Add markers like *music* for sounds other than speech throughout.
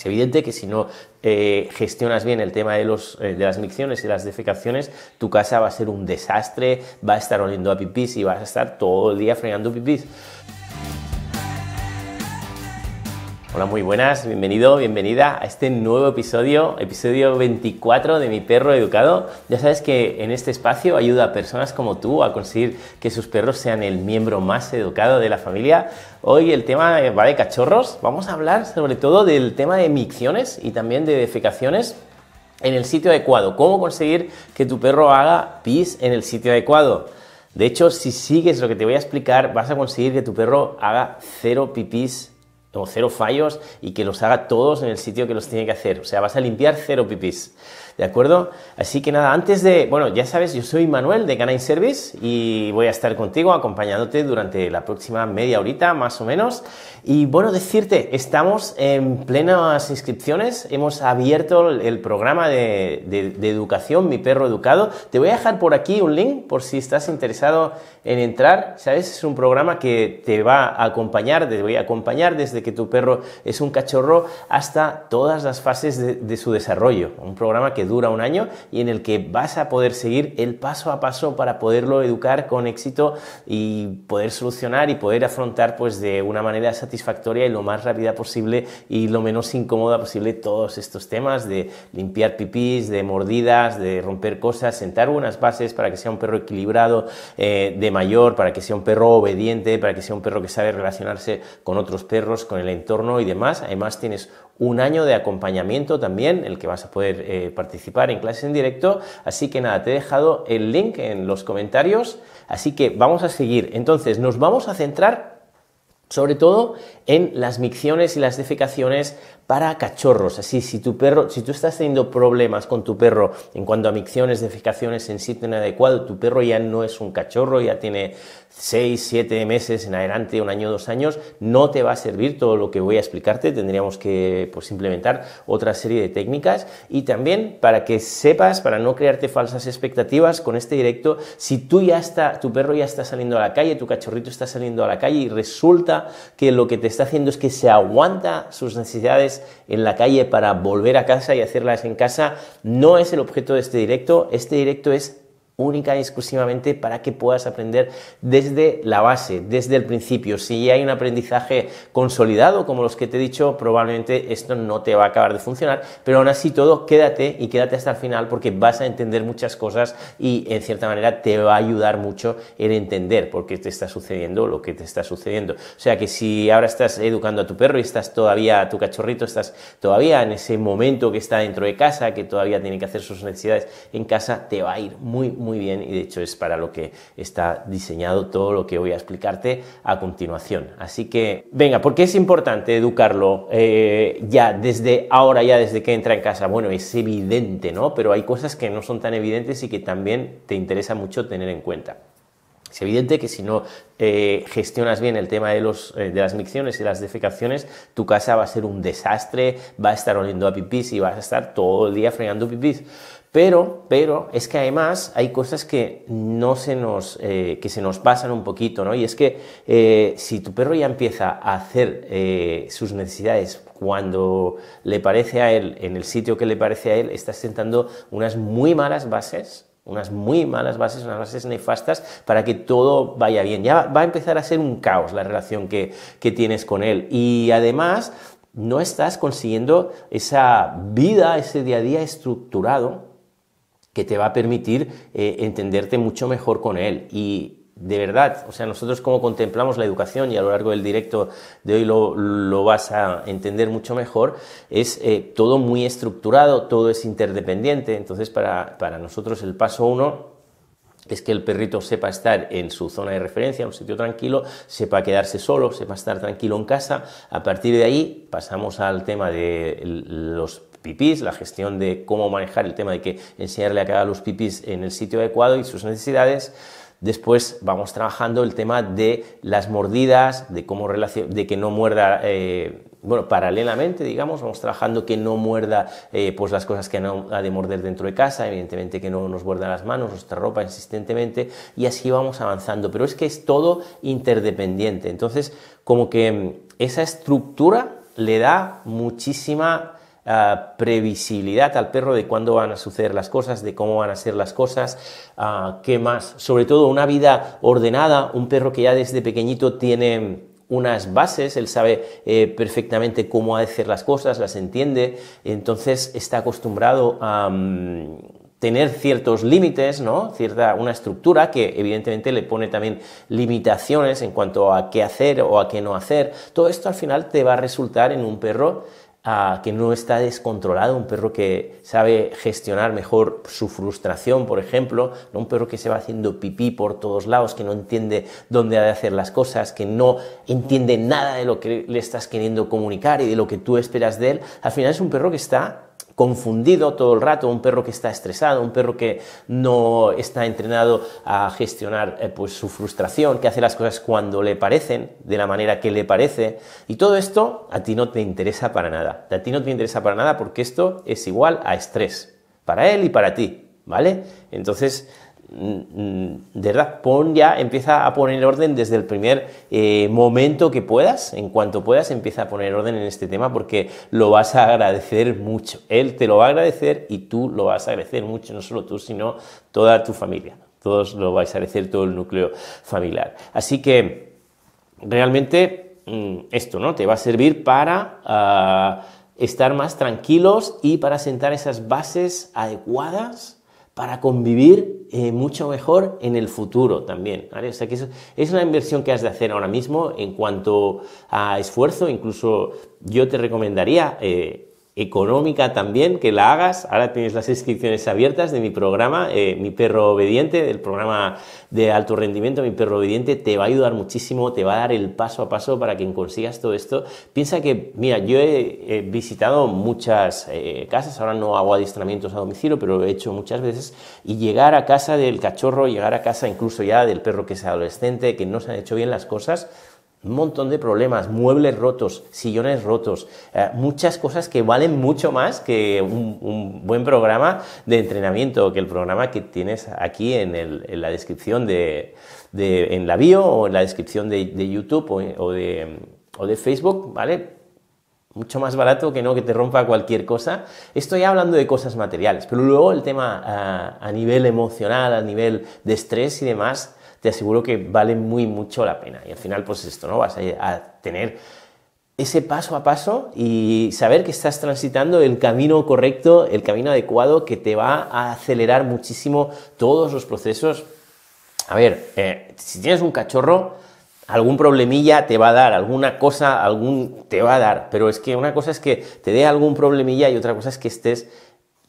Es evidente que si no eh, gestionas bien el tema de, los, eh, de las micciones y las defecaciones, tu casa va a ser un desastre, va a estar oliendo a pipis y vas a estar todo el día fregando pipis. Hola, muy buenas, bienvenido, bienvenida a este nuevo episodio, episodio 24 de Mi Perro Educado. Ya sabes que en este espacio ayuda a personas como tú a conseguir que sus perros sean el miembro más educado de la familia. Hoy el tema eh, va de cachorros, vamos a hablar sobre todo del tema de micciones y también de defecaciones en el sitio adecuado, cómo conseguir que tu perro haga pis en el sitio adecuado. De hecho, si sigues lo que te voy a explicar, vas a conseguir que tu perro haga cero pipis o cero fallos y que los haga todos en el sitio que los tiene que hacer. O sea, vas a limpiar cero pipis. ¿De acuerdo? Así que nada, antes de. Bueno, ya sabes, yo soy Manuel de Canine Service y voy a estar contigo acompañándote durante la próxima media horita, más o menos. Y bueno, decirte, estamos en plenas inscripciones, hemos abierto el programa de, de educación, Mi Perro Educado. Te voy a dejar por aquí un link por si estás interesado en entrar. ¿Sabes? Es un programa que te va a acompañar, te voy a acompañar desde que tu perro es un cachorro hasta todas las fases de, su desarrollo. Un programa que dura un año y en el que vas a poder seguir el paso a paso para poderlo educar con éxito y poder solucionar y poder afrontar pues de una manera satisfactoria y lo más rápida posible y lo menos incómoda posible todos estos temas de limpiar pipís, de mordidas, de romper cosas, sentar unas bases para que sea un perro equilibrado eh, de mayor, para que sea un perro obediente, para que sea un perro que sabe relacionarse con otros perros, con el entorno y demás. Además tienes un año de acompañamiento también, el que vas a poder eh, participar en clases en directo. Así que nada, te he dejado el link en los comentarios. Así que vamos a seguir. Entonces nos vamos a centrar sobre todo en las micciones y las defecaciones para cachorros. Así, si tu perro, si tú estás teniendo problemas con tu perro en cuanto a micciones, defecaciones en sitio inadecuado, tu perro ya no es un cachorro, ya tiene 6, 7 meses en adelante, un año, dos años, no te va a servir todo lo que voy a explicarte, tendríamos que pues, implementar otra serie de técnicas y también para que sepas, para no crearte falsas expectativas con este directo, si tú ya está, tu perro ya está saliendo a la calle, tu cachorrito está saliendo a la calle y resulta que lo que te está haciendo es que se aguanta sus necesidades en la calle para volver a casa y hacerlas en casa, no es el objeto de este directo. Este directo es única y exclusivamente para que puedas aprender desde la base, desde el principio. Si hay un aprendizaje consolidado, como los que te he dicho, probablemente esto no te va a acabar de funcionar, pero aún así todo, quédate y quédate hasta el final porque vas a entender muchas cosas y en cierta manera te va a ayudar mucho en entender por qué te está sucediendo lo que te está sucediendo. O sea que si ahora estás educando a tu perro y estás todavía, a tu cachorrito, estás todavía en ese momento que está dentro de casa, que todavía tiene que hacer sus necesidades en casa, te va a ir muy, muy muy bien y de hecho es para lo que está diseñado todo lo que voy a explicarte a continuación. Así que, venga, porque es importante educarlo eh, ya desde ahora, ya desde que entra en casa? Bueno, es evidente, ¿no? Pero hay cosas que no son tan evidentes y que también te interesa mucho tener en cuenta. Es evidente que si no eh, gestionas bien el tema de, los, eh, de las micciones y las defecaciones, tu casa va a ser un desastre, va a estar oliendo a pipis y vas a estar todo el día fregando pipis. Pero, pero es que además hay cosas que no se nos, eh, que se nos pasan un poquito, ¿no? Y es que eh, si tu perro ya empieza a hacer eh, sus necesidades cuando le parece a él, en el sitio que le parece a él, estás sentando unas muy malas bases unas muy malas bases, unas bases nefastas para que todo vaya bien. Ya va a empezar a ser un caos la relación que, que tienes con él. Y además no estás consiguiendo esa vida, ese día a día estructurado que te va a permitir eh, entenderte mucho mejor con él. Y de verdad, o sea, nosotros como contemplamos la educación y a lo largo del directo de hoy lo, vas a entender mucho mejor, es eh, todo muy estructurado, todo es interdependiente, entonces para, para nosotros el paso uno es que el perrito sepa estar en su zona de referencia, en un sitio tranquilo, sepa quedarse solo, sepa estar tranquilo en casa. A partir de ahí pasamos al tema de los pipis, la gestión de cómo manejar el tema de que enseñarle a cada uno los pipis en el sitio adecuado y sus necesidades. Después vamos trabajando el tema de las mordidas, de cómo relacionar, de que no muerda, eh, bueno, paralelamente, digamos, vamos trabajando que no muerda eh, pues las cosas que no ha de morder dentro de casa, evidentemente que no nos muerda las manos, nuestra ropa insistentemente, y así vamos avanzando. Pero es que es todo interdependiente. Entonces, como que mm, esa estructura le da muchísima previsibilidad al perro de cuándo van a suceder las cosas, de cómo van a ser las cosas, qué más. Sobre todo una vida ordenada, un perro que ya desde pequeñito tiene unas bases, él sabe eh, perfectamente cómo hacer las cosas, las entiende, entonces está acostumbrado a... Mm, tener ciertos límites, ¿no? Cierta, una estructura que evidentemente le pone también limitaciones en cuanto a qué hacer o a qué no hacer. Todo esto al final te va a resultar en un perro que no está descontrolado, un perro que sabe gestionar mejor su frustración, por ejemplo, ¿no? un perro que se va haciendo pipí por todos lados, que no entiende dónde ha de hacer las cosas, que no entiende nada de lo que le estás queriendo comunicar y de lo que tú esperas de él, al final es un perro que está confundido todo el rato, un perro que está estresado, un perro que no está entrenado a gestionar eh, pues, su frustración, que hace las cosas cuando le parecen, de la manera que le parece. Y todo esto a ti no te interesa para nada. A ti no te interesa para nada porque esto es igual a estrés, para él y para ti, ¿vale? Entonces, Mm, de verdad, pon ya, empieza a poner orden desde el primer eh, momento que puedas, en cuanto puedas, empieza a poner orden en este tema porque lo vas a agradecer mucho. Él te lo va a agradecer y tú lo vas a agradecer mucho, no solo tú, sino toda tu familia. Todos lo vais a agradecer, todo el núcleo familiar. Así que realmente mm, esto, ¿no? Te va a servir para ah, estar más tranquilos y para sentar esas bases adecuadas para convivir eh, mucho mejor en el futuro también. ¿vale? que es una inversión que has de hacer ahora mismo en cuanto a esfuerzo. Incluso yo te recomendaría eh, económica también, que la hagas. Ahora tienes las inscripciones abiertas de mi programa, eh, Mi Perro Obediente, del programa de alto rendimiento, Mi Perro Obediente, te va a ayudar muchísimo, te va a dar el paso a paso para que consigas todo esto. Piensa que, mira, yo he, visitado muchas eh, casas, ahora no hago adiestramientos a domicilio, pero lo he hecho muchas veces, y llegar a casa del cachorro, llegar a casa incluso ya del perro que es adolescente, que no se han hecho bien las cosas, un montón de problemas, muebles rotos, sillones rotos, eh, muchas cosas que valen mucho más que un, buen programa de entrenamiento, que el programa que tienes aquí en, la descripción de, en la bio o en la descripción de, YouTube o, de, Facebook, ¿vale? mucho más barato que no que te rompa cualquier cosa. Estoy hablando de cosas materiales, pero luego el tema ah, a nivel emocional, a nivel de estrés y demás, te aseguro que vale muy mucho la pena. Y al final, pues esto, ¿no? Vas a, tener ese paso a paso y saber que estás transitando el camino correcto, el camino adecuado que te va a acelerar muchísimo todos los procesos. A ver, eh, si tienes un cachorro, algún problemilla te va a dar, alguna cosa, algún te va a dar, pero es que una cosa es que te dé algún problemilla y otra cosa es que estés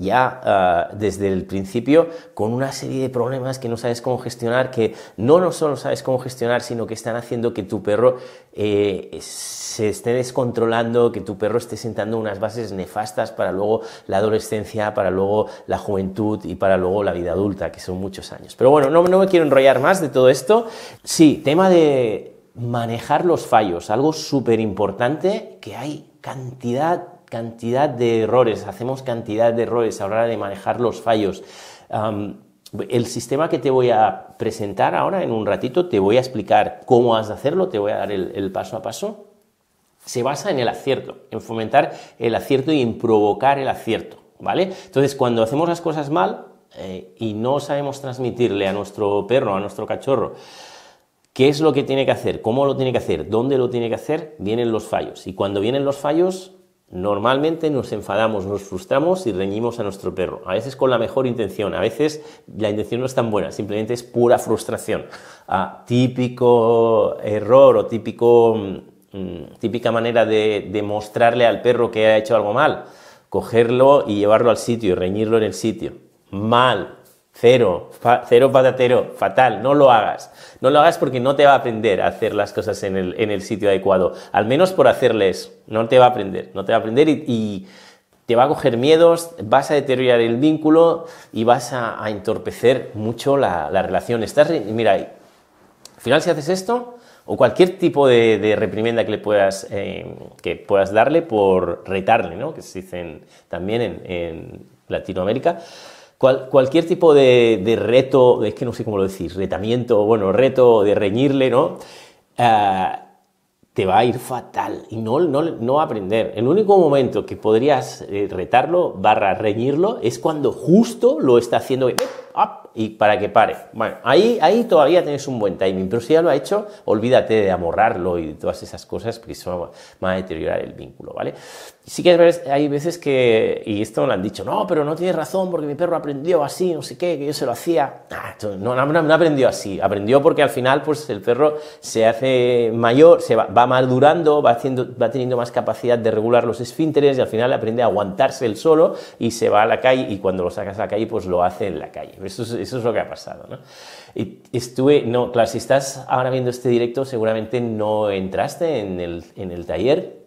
ya eh, desde el principio con una serie de problemas que no sabes cómo gestionar, que no, no solo sabes cómo gestionar, sino que están haciendo que tu perro eh, se esté descontrolando, que tu perro esté sentando unas bases nefastas para luego la adolescencia, para luego la juventud y para luego la vida adulta, que son muchos años. Pero bueno, no, no me quiero enrollar más de todo esto. Sí, tema de manejar los fallos, algo súper importante que hay cantidad cantidad de errores, hacemos cantidad de errores a la hora de manejar los fallos. el sistema que te voy a presentar ahora en un ratito, te voy a explicar cómo has de hacerlo, te voy a dar el, paso a paso, se basa en el acierto, en fomentar el acierto y en provocar el acierto, ¿vale? Entonces, cuando hacemos las cosas mal eh, y no sabemos transmitirle a nuestro perro, a nuestro cachorro, qué es lo que tiene que hacer, cómo lo tiene que hacer, dónde lo tiene que hacer, vienen los fallos. Y cuando vienen los fallos, Normalmente nos enfadamos, nos frustramos y reñimos a nuestro perro, a veces con la mejor intención, a veces la intención no es tan buena, simplemente es pura frustración. Ah, típico error o típico, mm, típica manera de, de mostrarle al perro que ha hecho algo mal, cogerlo y llevarlo al sitio, reñirlo en el sitio. Mal, Cero, cero patatero, fatal, no lo hagas. No lo hagas porque no te va a aprender a hacer las cosas en el, sitio adecuado, al menos por hacerles, no te va a aprender, no te va a aprender y, te va a coger miedos, vas a deteriorar el vínculo y vas a, entorpecer mucho la, relación. Estás, mira, al final si haces esto, o cualquier tipo de, reprimenda que le puedas, eh, que puedas darle por retarle, ¿no? que se dicen también en Latinoamérica, cualquier tipo de, reto, es que no sé cómo lo decís retamiento, bueno, reto de reñirle, ¿no? Ah, te va a ir fatal y no, no, aprender. El único momento que podrías eh, retarlo, barra reñirlo, es cuando justo lo está haciendo, ¡eh! y para que pare. Bueno, ahí, ahí todavía tienes un buen timing, pero si ya lo ha hecho, olvídate de amorrarlo y de todas esas cosas porque eso va a deteriorar el vínculo, ¿vale? Sí que hay veces que, y esto lo han dicho, no, pero no tienes razón porque mi perro aprendió así, no sé qué, que yo se lo hacía. Ah, no, no, aprendió así, aprendió porque al final pues el perro se hace mayor, se va, va madurando, va, haciendo, va teniendo más capacidad de regular los esfínteres y al final aprende a aguantarse el solo y se va a la calle y cuando lo sacas a la calle pues lo hace en la calle. Eso es, eso es lo que ha pasado. ¿no? Y estuve, no, claro, si estás ahora viendo este directo, seguramente no entraste en el, taller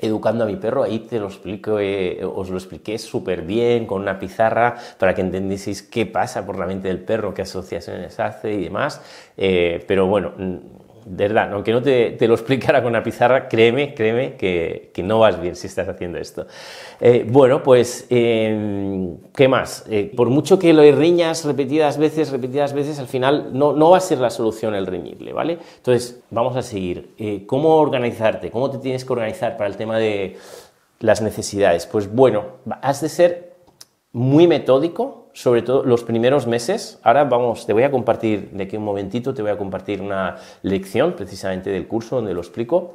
educando a mi perro, ahí te lo explico, eh, os lo expliqué súper bien con una pizarra para que entendieseis qué pasa por la mente del perro, qué asociaciones hace y demás. Eh, pero bueno, de verdad, aunque no te, lo explicara con una pizarra, créeme, créeme que, no vas bien si estás haciendo esto. Eh, bueno, pues, em, ¿qué más? Eh, por mucho que lo riñas repetidas veces, repetidas veces, al final no, no, va a ser la solución el reñirle, ¿vale? Entonces, vamos a seguir. Eh, ¿Cómo organizarte? ¿Cómo te tienes que organizar para el tema de las necesidades? Pues bueno, has de ser muy metódico, sobre todo los primeros meses. Ahora vamos, te voy a compartir, de aquí un momentito, te voy a compartir una lección precisamente del curso donde lo explico.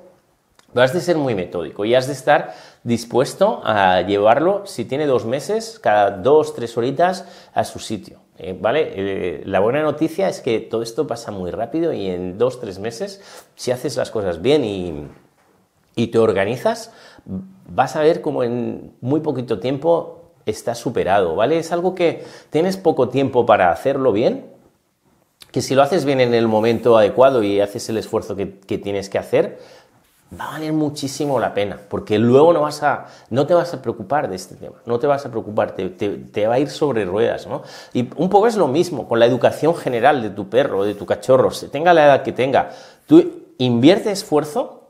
Pero has de ser muy metódico y has de estar dispuesto a llevarlo, si tiene dos meses, cada dos, tres horitas a su sitio. Eh, ¿Vale? Eh, la buena noticia es que todo esto pasa muy rápido y en dos, tres meses, si haces las cosas bien y, y te organizas, vas a ver como en muy poquito tiempo está superado, ¿vale? Es algo que tienes poco tiempo para hacerlo bien, que si lo haces bien en el momento adecuado y haces el esfuerzo que, tienes que hacer, va a valer muchísimo la pena, porque luego no, vas a, no te vas a preocupar de este tema, no te vas a preocupar, te, va a ir sobre ruedas, ¿no? Y un poco es lo mismo con la educación general de tu perro, de tu cachorro, se tenga la edad que tenga, tú invierte esfuerzo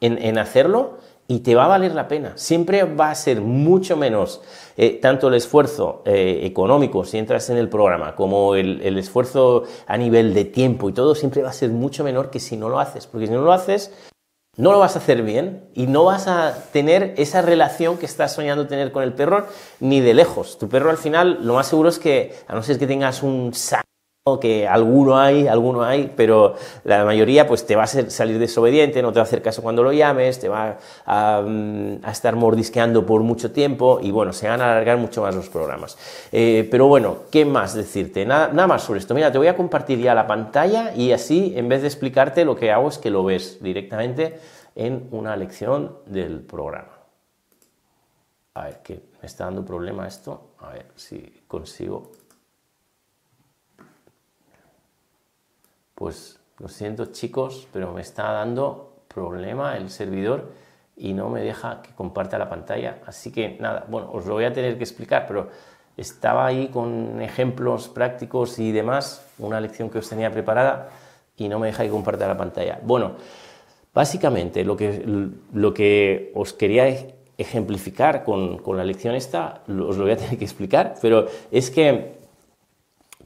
en, en hacerlo y te va a valer la pena. Siempre va a ser mucho menos eh, tanto el esfuerzo eh, económico si entras en el programa como el, el, esfuerzo a nivel de tiempo y todo siempre va a ser mucho menor que si no lo haces, porque si no lo haces no lo vas a hacer bien y no vas a tener esa relación que estás soñando tener con el perro ni de lejos. Tu perro al final lo más seguro es que, a no ser que tengas un saco que alguno hay, alguno hay, pero la mayoría pues te va a salir desobediente, no te va a hacer caso cuando lo llames, te va mm, a, estar mordisqueando por mucho tiempo y bueno, se van a alargar mucho más los programas. Eh, pero bueno, ¿qué más decirte? Nada, nada, más sobre esto. Mira, te voy a compartir ya la pantalla y así en vez de explicarte lo que hago es que lo ves directamente en una lección del programa. A ver, que me está dando problema esto. A ver si consigo pues lo siento chicos, pero me está dando problema el servidor y no me deja que comparta la pantalla. Así que nada, bueno, os lo voy a tener que explicar, pero estaba ahí con ejemplos prácticos y demás, una lección que os tenía preparada y no me deja que comparta la pantalla. Bueno, básicamente lo que, lo que os quería ejemplificar con, con la lección esta, os lo voy a tener que explicar, pero es que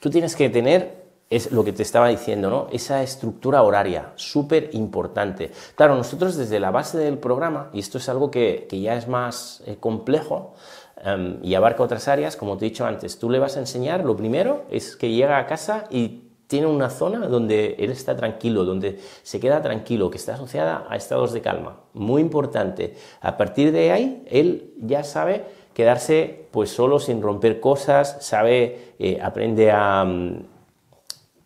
tú tienes que tener es lo que te estaba diciendo, ¿no? Esa estructura horaria, súper importante. Claro, nosotros desde la base del programa, y esto es algo que, ya es más eh, complejo em, y abarca otras áreas, como te he dicho antes, tú le vas a enseñar, lo primero es que llega a casa y tiene una zona donde él está tranquilo, donde se queda tranquilo, que está asociada a estados de calma. Muy importante. A partir de ahí, él ya sabe quedarse pues solo sin romper cosas, sabe, eh, aprende a... Mm,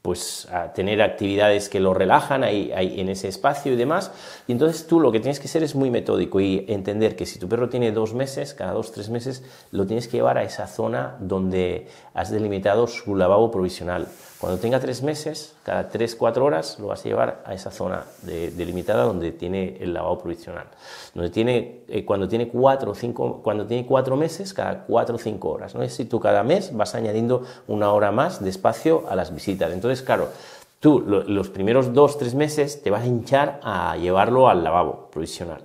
pues a tener actividades que lo relajan ahí, en ese espacio y demás. Y entonces tú lo que tienes que ser es muy metódico y entender que si tu perro tiene dos meses, cada dos, tres meses, lo tienes que llevar a esa zona donde has delimitado su lavabo provisional. Cuando tenga tres meses, cada tres, cuatro horas, lo vas a llevar a esa zona delimitada donde tiene el lavabo provisional. Donde tiene, eh, cuando, tiene cuatro, cinco, cuando tiene cuatro meses, cada cuatro o cinco horas. ¿no? Es si tú cada mes vas añadiendo una hora más de espacio a las visitas. Entonces, entonces, claro, tú los primeros dos, tres meses te vas a hinchar a llevarlo al lavabo provisional.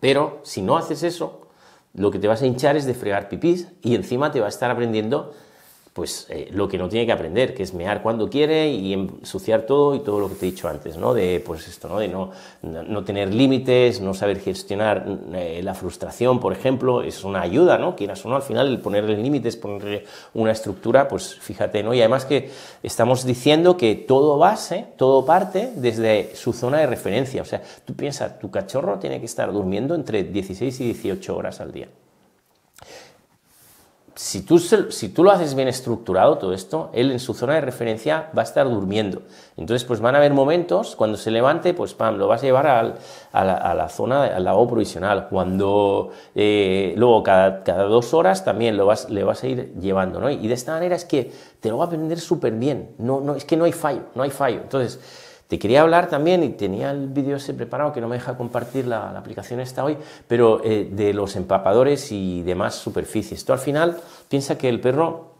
Pero si no haces eso, lo que te vas a hinchar es de fregar pipís y encima te va a estar aprendiendo pues eh, lo que no tiene que aprender, que es mear cuando quiere y ensuciar todo y todo lo que te he dicho antes, ¿no? De pues esto, ¿no? De no, no tener límites, no saber gestionar mm, eh, la frustración, por ejemplo, es una ayuda, ¿no? Quieras o al final el ponerle límites, ponerle una estructura, pues fíjate, ¿no? Y además que estamos diciendo que todo base, todo parte desde su zona de referencia. O sea, tú piensas, tu cachorro tiene que estar durmiendo entre 16 y 18 horas al día si tú, lo haces bien estructurado todo esto, él en su zona de referencia va a estar durmiendo. Entonces, pues van a haber momentos, cuando se levante, pues pam, lo vas a llevar a, la, zona, al lago provisional. Cuando eh, luego cada, dos horas también lo vas, le vas a ir llevando, ¿no? Y de esta manera es que te lo va a aprender súper bien. No, no, es que no hay fallo, no hay fallo. Entonces, te quería hablar también, y tenía el vídeo ese preparado que no me deja compartir la, aplicación esta hoy, pero eh, de los empapadores y demás superficies. Tú al final piensa que el perro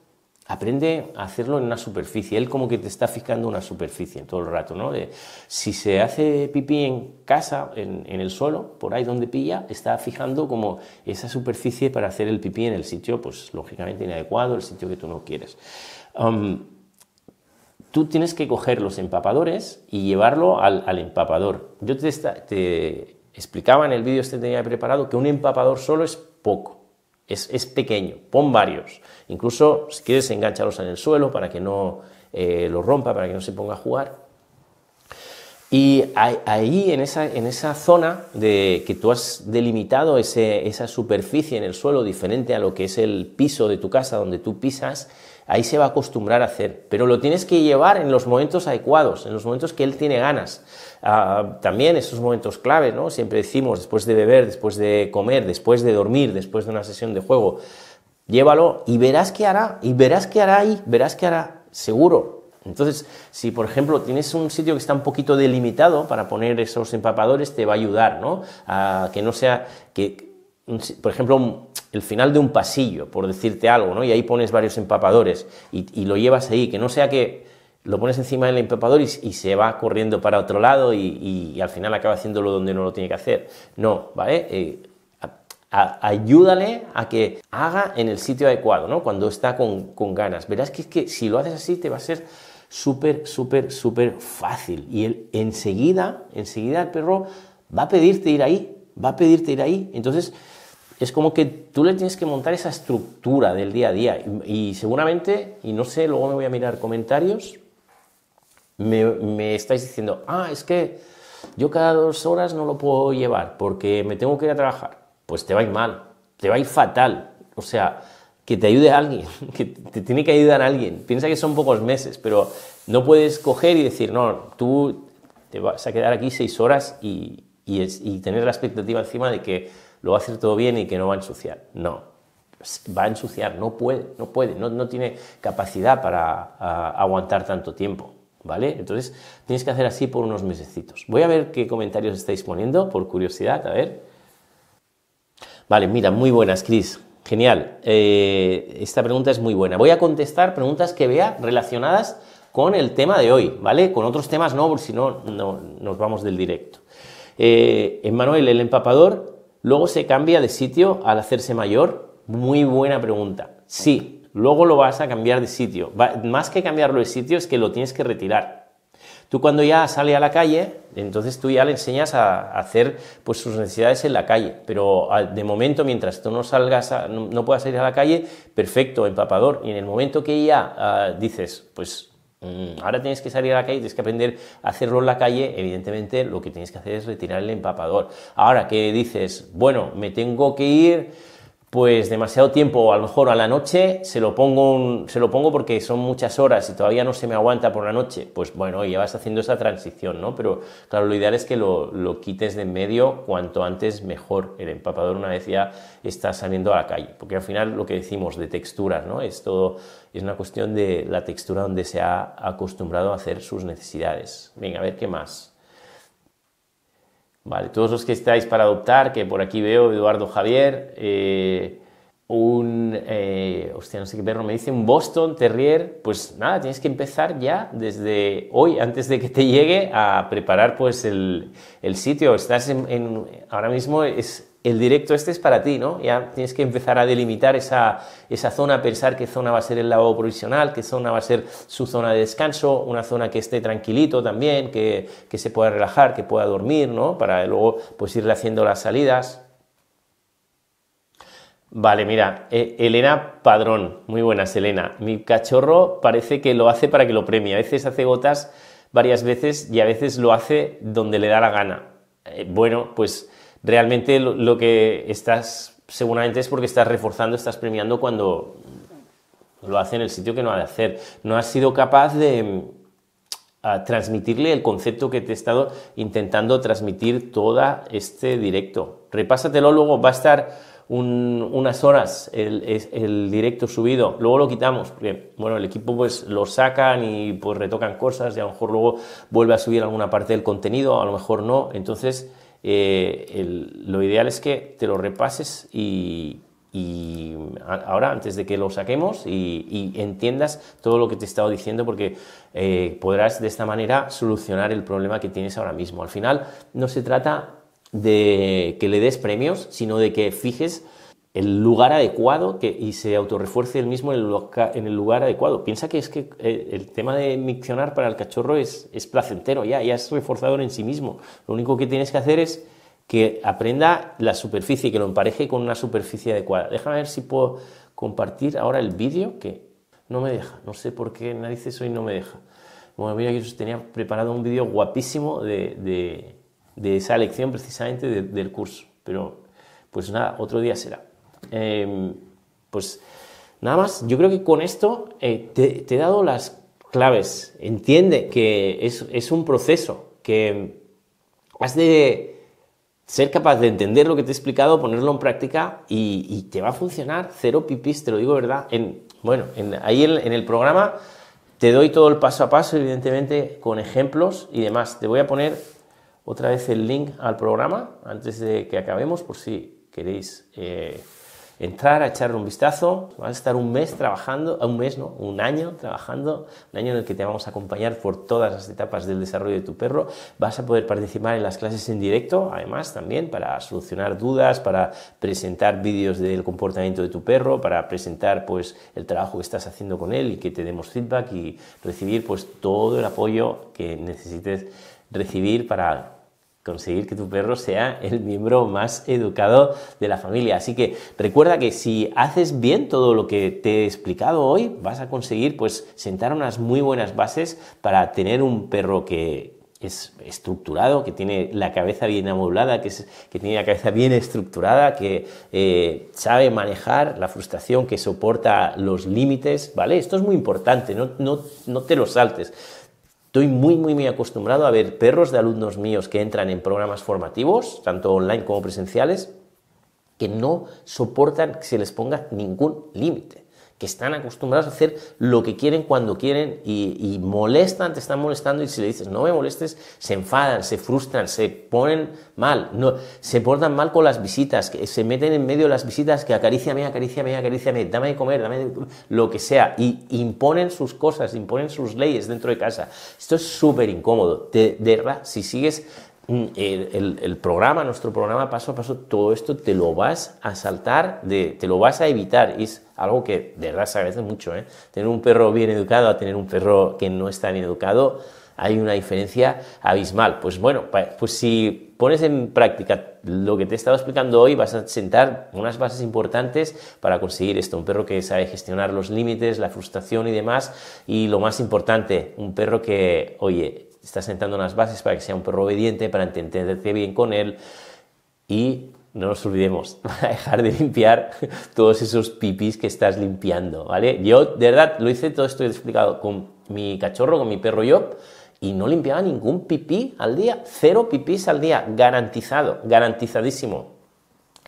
aprende a hacerlo en una superficie. Él como que te está fijando una superficie todo el rato, ¿no? De, si se hace pipí en casa, en, el suelo, por ahí donde pilla, está fijando como esa superficie para hacer el pipí en el sitio, pues lógicamente inadecuado, el sitio que tú no quieres tú tienes que coger los empapadores y llevarlo al, empapador. Yo te, explicaba en el vídeo este que tenía preparado que un empapador solo es poco, es, pequeño, pon varios. Incluso si quieres engancharlos en el suelo para que no eh, lo los rompa, para que no se ponga a jugar. Y ahí, en esa, zona de, que tú has delimitado esa superficie en el suelo diferente a lo que es el piso de tu casa donde tú pisas, ahí se va a acostumbrar a hacer, pero lo tienes que llevar en los momentos adecuados, en los momentos que él tiene ganas. Ah, también esos momentos clave, ¿no? Siempre decimos, después de beber, después de comer, después de dormir, después de una sesión de juego, llévalo y verás qué hará, y verás qué hará y verás qué hará, seguro, entonces, si por ejemplo tienes un sitio que está un poquito delimitado para poner esos empapadores, te va a ayudar, ¿no? A que no sea que por ejemplo, el final de un pasillo, por decirte algo, ¿no? Y ahí pones varios empapadores y, lo llevas ahí, que no sea que lo pones encima del empapador y, se va corriendo para otro lado y, al final acaba haciéndolo donde no lo tiene que hacer. No, ¿vale? Eh, ayúdale a que haga en el sitio adecuado, ¿no? Cuando está con, ganas. Verás que, que si lo haces así te va a ser súper, súper, súper fácil. Y él enseguida, enseguida el perro va a pedirte ir ahí, va a pedirte ir ahí. Entonces, es como que tú le tienes que montar esa estructura del día a día. Y, seguramente, y no sé, luego me voy a mirar comentarios, me, estáis diciendo, ah, es que yo cada dos horas no lo puedo llevar porque me tengo que ir a trabajar. Pues te va a ir mal, te va a ir fatal. O sea, que te ayude alguien, *laughs* que te tiene que ayudar a alguien. Piensa que son pocos meses, pero no puedes coger y decir, no, tú te vas a quedar aquí seis horas y tener la expectativa encima de que lo va a hacer todo bien y que no va a ensuciar. No, va a ensuciar, no puede, no puede, no, tiene capacidad para aguantar tanto tiempo. ¿Vale? Entonces tienes que hacer así por unos mesecitos. Voy a ver qué comentarios estáis poniendo, por curiosidad, a ver. Vale, mira, muy buenas, Cris. Genial. Eh, esta pregunta es muy buena. Voy a contestar preguntas que vea relacionadas con el tema de hoy, ¿vale? Con otros temas no, por si no, no nos vamos del directo. Emanuel, eh, el empapador Luego se cambia de sitio al hacerse mayor. Muy buena pregunta. Sí, luego lo vas a cambiar de sitio. más que cambiarlo de sitio es que lo tienes que retirar. Tú cuando ya sale a la calle, entonces tú ya le enseñas a, hacer pues, sus necesidades en la calle. Pero ah, de momento, mientras tú no salgas, no, puedas salir a la calle, perfecto, empapador. Y en el momento que ya ah, dices, pues Mm, ahora tienes que salir a la calle, tienes que aprender a hacerlo en la calle, evidentemente lo que tienes que hacer es retirar el empapador. Ahora que dices, bueno, me tengo que ir pues demasiado tiempo, a lo mejor a la noche, se lo, pongo se lo pongo porque son muchas horas y todavía no se me aguanta por la noche, pues bueno, ya vas haciendo esa transición, ¿no? Pero claro, lo ideal es que lo, lo quites de en medio cuanto antes mejor el empapador una vez ya está saliendo a la calle, porque al final lo que decimos de texturas, ¿no? Es todo, es una cuestión de la textura donde se ha acostumbrado a hacer sus necesidades. Venga, a ver qué más. Vale, todos los que estáis para adoptar, que por aquí veo Eduardo Javier, eh, un, eh, hostia, no sé qué perro me dice, un Boston Terrier, pues nada, tienes que empezar ya desde hoy, antes de que te llegue, a preparar pues el, sitio. Estás en, ahora mismo es, el directo este es para ti, ¿no? Ya tienes que empezar a delimitar esa, esa zona, pensar qué zona va a ser el lavabo provisional, qué zona va a ser su zona de descanso, una zona que esté tranquilito también, que, se pueda relajar, que pueda dormir, ¿no? Para luego pues irle haciendo las salidas. Vale, mira, eh, Elena Padrón, muy buenas, Elena. Mi cachorro parece que lo hace para que lo premie. A veces hace gotas varias veces y a veces lo hace donde le da la gana. Eh, bueno, pues realmente lo, que estás seguramente es porque estás reforzando, estás premiando cuando lo hace en el sitio que no ha de hacer. No has sido capaz de mm, transmitirle el concepto que te he estado intentando transmitir toda este directo. Repásatelo luego, va a estar unas horas el, directo subido, luego lo quitamos, porque bueno, el equipo pues lo sacan y pues retocan cosas y a lo mejor luego vuelve a subir alguna parte del contenido, a lo mejor no, entonces eh, lo ideal es que te lo repases y, ahora antes de que lo saquemos y, entiendas todo lo que te he estado diciendo porque eh, podrás de esta manera solucionar el problema que tienes ahora mismo. Al final no se trata de que le des premios, sino de que fijes el lugar adecuado que, y se autorrefuerce el mismo en el, lugar adecuado. Piensa que es que eh, el tema de miccionar para el cachorro es, placentero, ya, ya es reforzador en sí mismo. Lo único que tienes que hacer es que aprenda la superficie, que lo empareje con una superficie adecuada. Déjame ver si puedo compartir ahora el vídeo que no me deja. No sé por qué eso y no me deja. Bueno, mira que yo tenía preparado un vídeo guapísimo de de esa lección precisamente del curso. Pero pues nada, otro día será. Em, pues nada más, yo creo que con esto eh, te, he dado las claves. Entiende que es, un proceso, que has de ser capaz de entender lo que te he explicado, ponerlo en práctica y, te va a funcionar. Cero pipis, te lo digo verdad. En, bueno, en, ahí en el programa te doy todo el paso a paso, evidentemente, con ejemplos y demás. Te voy a poner otra vez el link al programa antes de que acabemos, por si queréis eh, entrar a echarle un vistazo. Vas a estar un mes trabajando, un mes no, un año trabajando, un año en el que te vamos a acompañar por todas las etapas del desarrollo de tu perro. Vas a poder participar en las clases en directo, además también para solucionar dudas, para presentar vídeos del comportamiento de tu perro, para presentar pues el trabajo que estás haciendo con él y que te demos feedback y recibir pues todo el apoyo que necesites recibir para conseguir que tu perro sea el miembro más educado de la familia. Así que recuerda que si haces bien todo lo que te he explicado hoy, vas a conseguir pues sentar unas muy buenas bases para tener un perro que es estructurado, que tiene la cabeza bien amoblada que, tiene la cabeza bien estructurada, que eh, sabe manejar la frustración, que soporta los límites, ¿vale? Esto es muy importante, no te lo saltes Estoy muy, muy, muy acostumbrado a ver perros de alumnos míos que entran en programas formativos, tanto online como presenciales, que no soportan que se les ponga ningún límite que están acostumbrados a hacer lo que quieren cuando quieren y, molestan, te están molestando y si le dices no me molestes, se enfadan, se frustran, se ponen mal, no, se portan mal con las visitas, que se meten en medio de las visitas, que acaríciame, acaríciame, acaríciame, dame de comer, dame de, lo que sea, y imponen sus cosas, imponen sus leyes dentro de casa. Esto es súper incómodo, de verdad, si sigues el, programa, nuestro programa paso a paso, todo esto te lo vas a saltar, te lo vas a evitar. Es algo que de verdad se mucho. ¿eh? Tener un perro bien educado a tener un perro que no está bien educado, hay una diferencia abismal. Pues bueno, pues si pones en práctica lo que te he estado explicando hoy, vas a sentar unas bases importantes para conseguir esto. Un perro que sabe gestionar los límites, la frustración y demás. Y lo más importante, un perro que, oye, Estás sentando unas bases para que sea un perro obediente, para entenderte bien con él y no nos olvidemos, para *laughs* dejar de limpiar todos esos pipis que estás limpiando, ¿vale? Yo, de verdad, lo hice todo esto explicado con mi cachorro, con mi perro yo y no limpiaba ningún pipí al día, cero pipís al día, garantizado, garantizadísimo.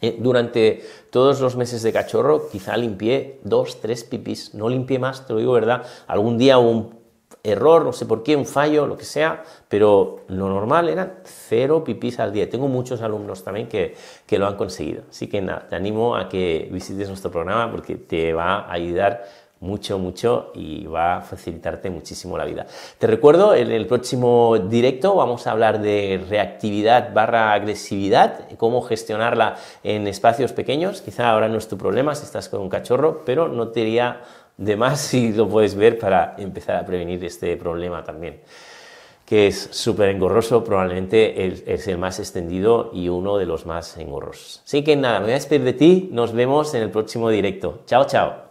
Eh, durante todos los meses de cachorro, quizá limpié dos, tres pipís, no limpié más, te lo digo verdad. Algún día un error, no sé por qué, un fallo, lo que sea, pero lo normal eran cero pipis al día. Tengo muchos alumnos también que, que lo han conseguido. Así que nada, te animo a que visites nuestro programa porque te va a ayudar mucho, mucho y va a facilitarte muchísimo la vida. Te recuerdo, en el próximo directo vamos a hablar de reactividad barra agresividad, cómo gestionarla en espacios pequeños. Quizá ahora no es tu problema si estás con un cachorro, pero no te diría de más si lo puedes ver para empezar a prevenir este problema también que es súper engorroso, probablemente es el más extendido y uno de los más engorrosos. Así que nada, me voy a despedir de ti, nos vemos en el próximo directo. Chao, chao.